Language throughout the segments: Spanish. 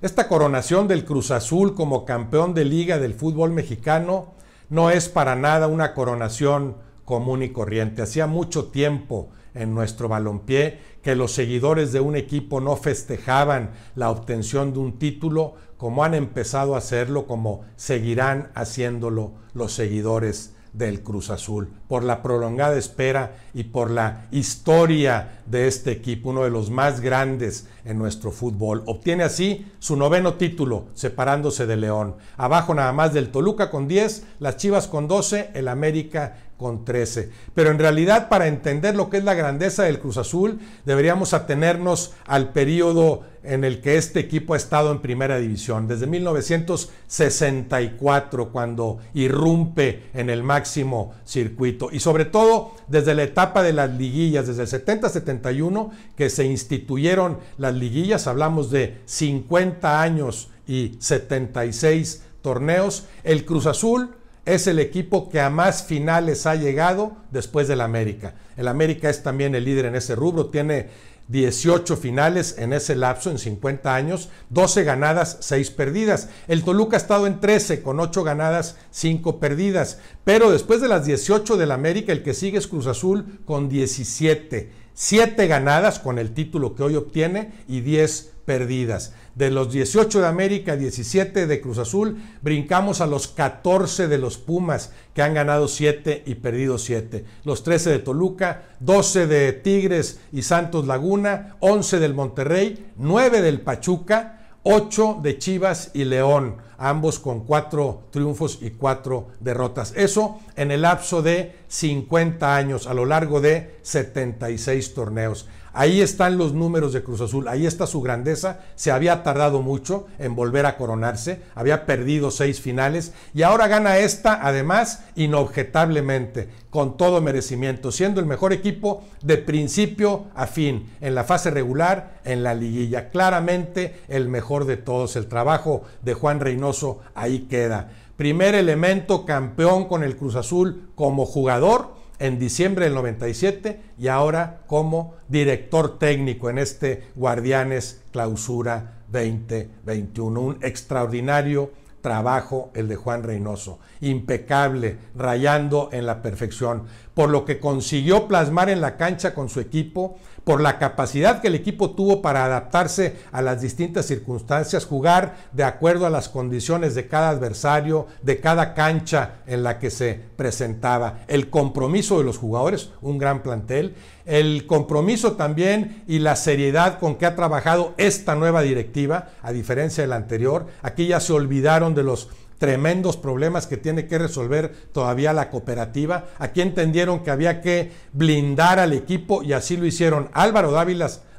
Esta coronación del Cruz Azul como campeón de liga del fútbol mexicano no es para nada una coronación común y corriente. Hacía mucho tiempo en nuestro balompié que los seguidores de un equipo no festejaban la obtención de un título como han empezado a hacerlo, como seguirán haciéndolo los seguidores del Cruz Azul, por la prolongada espera y por la historia de este equipo, uno de los más grandes en nuestro fútbol. Obtiene así su noveno título, separándose de León. Abajo nada más del Toluca con 10, las Chivas con 12, el América con 13. Pero en realidad para entender lo que es la grandeza del Cruz Azul deberíamos atenernos al periodo en el que este equipo ha estado en primera división, desde 1964 cuando irrumpe en el máximo circuito y sobre todo desde la etapa de las liguillas, desde el 70-71 que se instituyeron las liguillas, hablamos de 50 años y 76 torneos, el Cruz Azul es el equipo que a más finales ha llegado después del América. El América es también el líder en ese rubro, tiene 18 finales en ese lapso, en 50 años, 12 ganadas, 6 perdidas. El Toluca ha estado en 13, con 8 ganadas, 5 perdidas. Pero después de las 18 del América, el que sigue es Cruz Azul con 17 7 ganadas con el título que hoy obtiene y 10 perdidas. De los 18 de América, 17 de Cruz Azul, brincamos a los 14 de los Pumas, que han ganado 7 y perdido 7. Los 13 de Toluca, 12 de Tigres y Santos Laguna, 11 del Monterrey, 9 del Pachuca, 8 de Chivas y León, ambos con 4 triunfos y 4 derrotas. Eso en el lapso de 50 años a lo largo de 76 torneos. Ahí están los números de Cruz Azul, ahí está su grandeza. Se había tardado mucho en volver a coronarse, había perdido seis finales y ahora gana esta, además, inobjetablemente, con todo merecimiento, siendo el mejor equipo de principio a fin, en la fase regular, en la liguilla. Claramente el mejor de todos. El trabajo de Juan Reynoso ahí queda primer elemento campeón con el Cruz Azul como jugador en diciembre del 97 y ahora como director técnico en este Guardianes Clausura 2021. Un extraordinario trabajo el de Juan Reynoso, impecable, rayando en la perfección, por lo que consiguió plasmar en la cancha con su equipo, por la capacidad que el equipo tuvo para adaptarse a las distintas circunstancias, jugar de acuerdo a las condiciones de cada adversario, de cada cancha en la que se presentaba, el compromiso de los jugadores, un gran plantel, el compromiso también y la seriedad con que ha trabajado esta nueva directiva, a diferencia de la anterior, aquí ya se olvidaron de los tremendos problemas que tiene que resolver todavía la cooperativa. Aquí entendieron que había que blindar al equipo y así lo hicieron Álvaro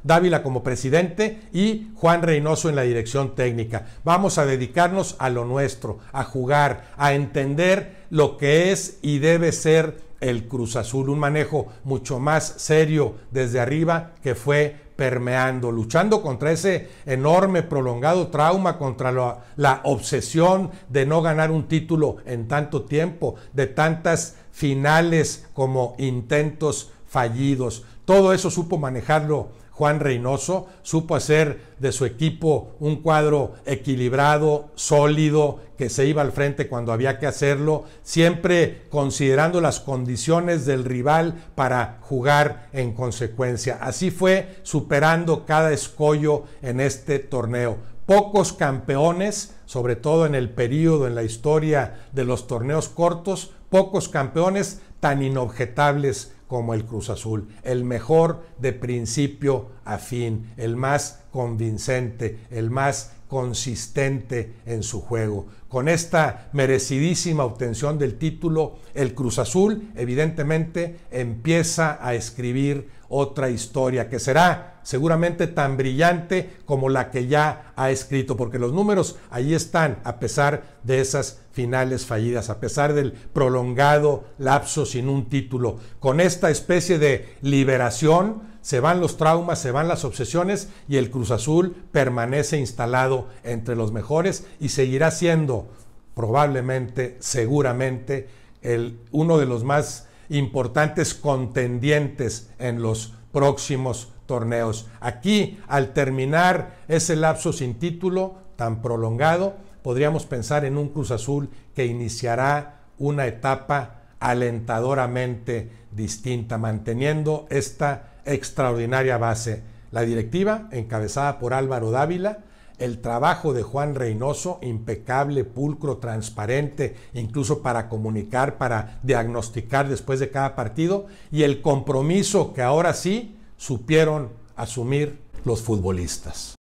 Dávila como presidente y Juan Reynoso en la dirección técnica. Vamos a dedicarnos a lo nuestro, a jugar, a entender lo que es y debe ser el Cruz Azul, un manejo mucho más serio desde arriba que fue permeando, luchando contra ese enorme, prolongado trauma, contra la, la obsesión de no ganar un título en tanto tiempo, de tantas finales como intentos fallidos. Todo eso supo manejarlo Juan Reynoso, supo hacer de su equipo un cuadro equilibrado, sólido, que se iba al frente cuando había que hacerlo, siempre considerando las condiciones del rival para jugar en consecuencia. Así fue superando cada escollo en este torneo. Pocos campeones, sobre todo en el periodo, en la historia de los torneos cortos, pocos campeones tan inobjetables como el Cruz Azul, el mejor de principio a fin, el más convincente, el más consistente en su juego. Con esta merecidísima obtención del título, el Cruz Azul evidentemente empieza a escribir otra historia que será seguramente tan brillante como la que ya ha escrito, porque los números ahí están, a pesar de esas finales fallidas, a pesar del prolongado lapso sin un título. Con esta especie de liberación se van los traumas, se van las obsesiones y el Cruz Azul permanece instalado entre los mejores y seguirá siendo probablemente, seguramente, el, uno de los más importantes contendientes en los próximos torneos. Aquí, al terminar ese lapso sin título tan prolongado, podríamos pensar en un Cruz Azul que iniciará una etapa alentadoramente distinta, manteniendo esta extraordinaria base. La directiva, encabezada por Álvaro Dávila, el trabajo de Juan Reynoso, impecable, pulcro, transparente, incluso para comunicar, para diagnosticar después de cada partido, y el compromiso que ahora sí supieron asumir los futbolistas.